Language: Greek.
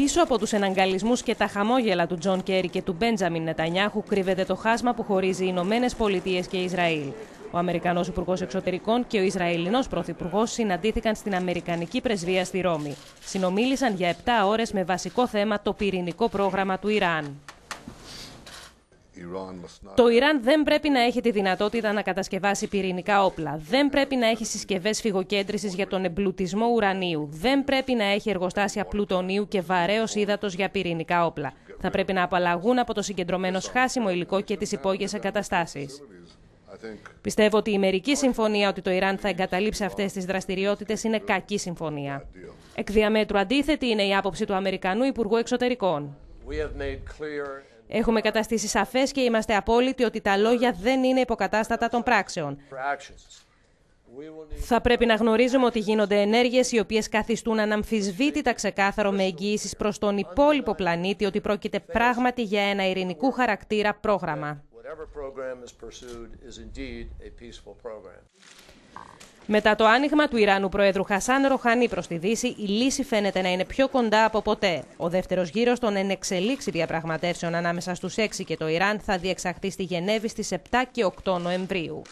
Πίσω από τους εναγκαλισμούς και τα χαμόγελα του Τζον Κέρι και του Μπέντζαμιν Νετανιάχου κρύβεται το χάσμα που χωρίζει οι Ηνωμένες Πολιτείες και Ισραήλ. Ο Αμερικανός Υπουργός Εξωτερικών και ο Ισραηλινός Πρωθυπουργός συναντήθηκαν στην Αμερικανική Πρεσβεία στη Ρώμη. Συνομίλησαν για 7 ώρες με βασικό θέμα το πυρηνικό πρόγραμμα του Ιράν. Το Ιράν δεν πρέπει να έχει τη δυνατότητα να κατασκευάσει πυρηνικά όπλα. Δεν πρέπει να έχει συσκευές φυγοκέντρησης για τον εμπλουτισμό ουρανίου. Δεν πρέπει να έχει εργοστάσια πλουτονίου και βαρέως ύδατος για πυρηνικά όπλα. Θα πρέπει να απαλλαγούν από το συγκεντρωμένο σχάσιμο υλικό και τις υπόγειες εγκαταστάσεις. Πιστεύω ότι η μερική συμφωνία ότι το Ιράν θα εγκαταλείψει αυτές τις δραστηριότητες είναι κακή συμφωνία. Εκ διαμέτρου αντίθετη είναι η άποψη του Αμερικανού Υπουργού Εξωτερικών. Έχουμε καταστήσει σαφές και είμαστε απόλυτοι ότι τα λόγια δεν είναι υποκατάστατα των πράξεων. Θα πρέπει να γνωρίζουμε ότι γίνονται ενέργειες οι οποίες καθιστούν αναμφισβήτητα ξεκάθαρο με εγγυήσεις προς τον υπόλοιπο πλανήτη ότι πρόκειται πράγματι για ένα ειρηνικού χαρακτήρα πρόγραμμα. Μετά το άνοιγμα του Ιράνου Προέδρου Χασάν Ροχανή προς τη Δύση, η λύση φαίνεται να είναι πιο κοντά από ποτέ. Ο δεύτερος γύρος των ενεξελίξη διαπραγματεύσεων ανάμεσα στους 6 και το Ιράν θα διεξαχθεί στη Γενέβη στις 7 και 8 Νοεμβρίου.